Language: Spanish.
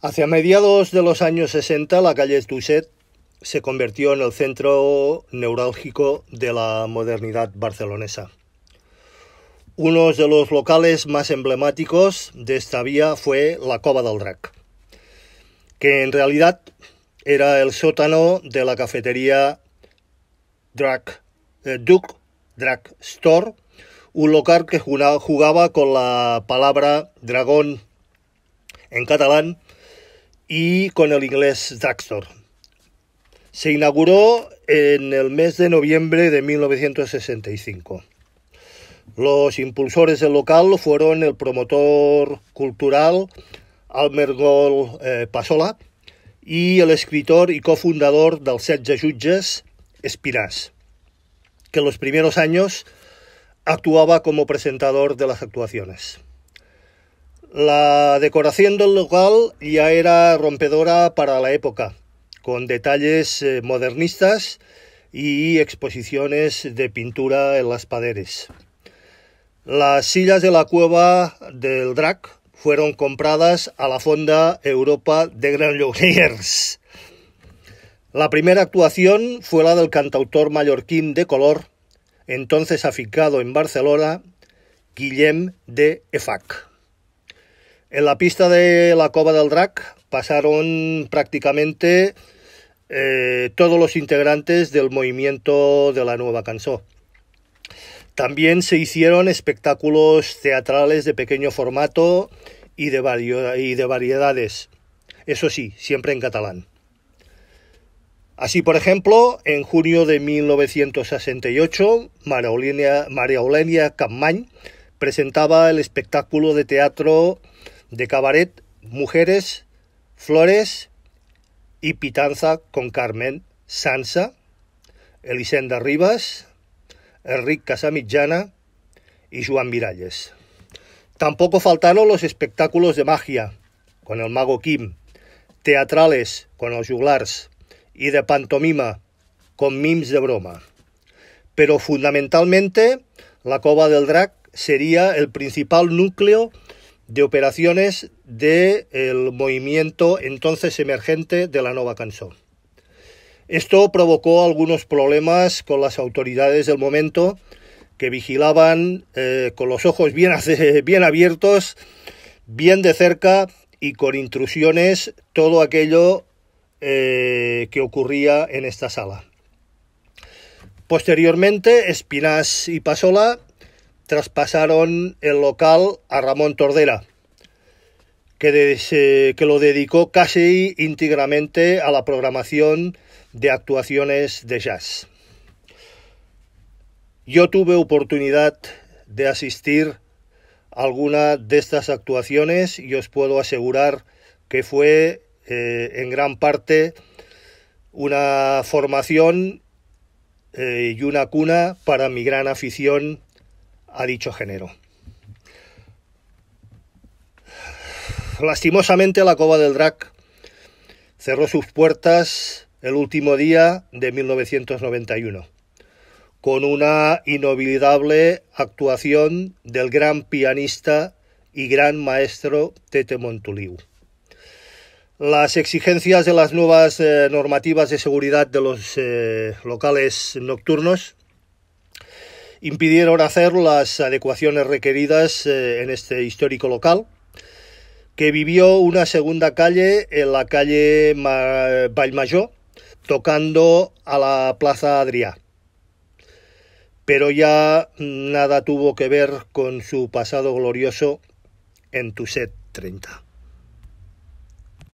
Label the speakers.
Speaker 1: Hacia mediados de los años 60, la calle Tuset se convirtió en el centro neurálgico de la modernidad barcelonesa. Uno de los locales más emblemáticos de esta vía fue la Cova del Drac, que en realidad era el sótano de la cafetería Drac, eh, (Duc Drac Store, un local que jugaba con la palabra dragón en catalán y con el inglés Daxtor. Se inauguró en el mes de noviembre de 1965. Los impulsores del local fueron el promotor cultural Almergol eh, Pasola y el escritor y cofundador del de Jutges, Espirás, que en los primeros años actuaba como presentador de las actuaciones. La decoración del local ya era rompedora para la época, con detalles eh, modernistas y exposiciones de pintura en las paredes. Las sillas de la cueva del Drac fueron compradas a la Fonda Europa de Gran La primera actuación fue la del cantautor mallorquín de color, entonces aficado en Barcelona, Guillem de Efac. En la pista de la Cova del Drac pasaron prácticamente eh, todos los integrantes del movimiento de la nueva Cançó. También se hicieron espectáculos teatrales de pequeño formato y de, variedades, eso sí, siempre en catalán. Así, por ejemplo, en junio de 1968, María Eulenia, Campany presentaba el espectáculo de teatro de cabaret Mujeres, Flores i Pitanza con Carmen Sansa, Elisenda Ribas, Enric Casamitjana i Joan Miralles. Tampoco faltaron los espectáculos de magia con el mago Kim, teatrales con los juglars y de pantomima con mims de broma. Pero fundamentalmente la Cova del Drac sería el principal núcleo de operaciones del el movimiento entonces emergente de la Nova Canción. Esto provocó algunos problemas con las autoridades del momento que vigilaban eh, con los ojos bien, bien abiertos, bien de cerca y con intrusiones todo aquello eh, que ocurría en esta sala. Posteriormente, espinas y Pasola traspasaron el local a Ramón Tordera, que, lo dedicó casi íntegramente a la programación de actuaciones de jazz. Yo tuve oportunidad de asistir a alguna de estas actuaciones y os puedo asegurar que fue eh, en gran parte una formación eh, y una cuna para mi gran afición a dicho género. Lastimosamente la Cova del Drac cerró sus puertas el último día de 1991 con una inolvidable actuación del gran pianista y gran maestro Tete Montoliu. Las exigencias de las nuevas eh, normativas de seguridad de los eh, locales nocturnos impidieron hacer las adecuaciones requeridas eh, en este histórico local, que vivió una segunda calle en la calle Vallmajor, tocando a la Plaza Adrià. Pero ya nada tuvo que ver con su pasado glorioso en Tuset 30.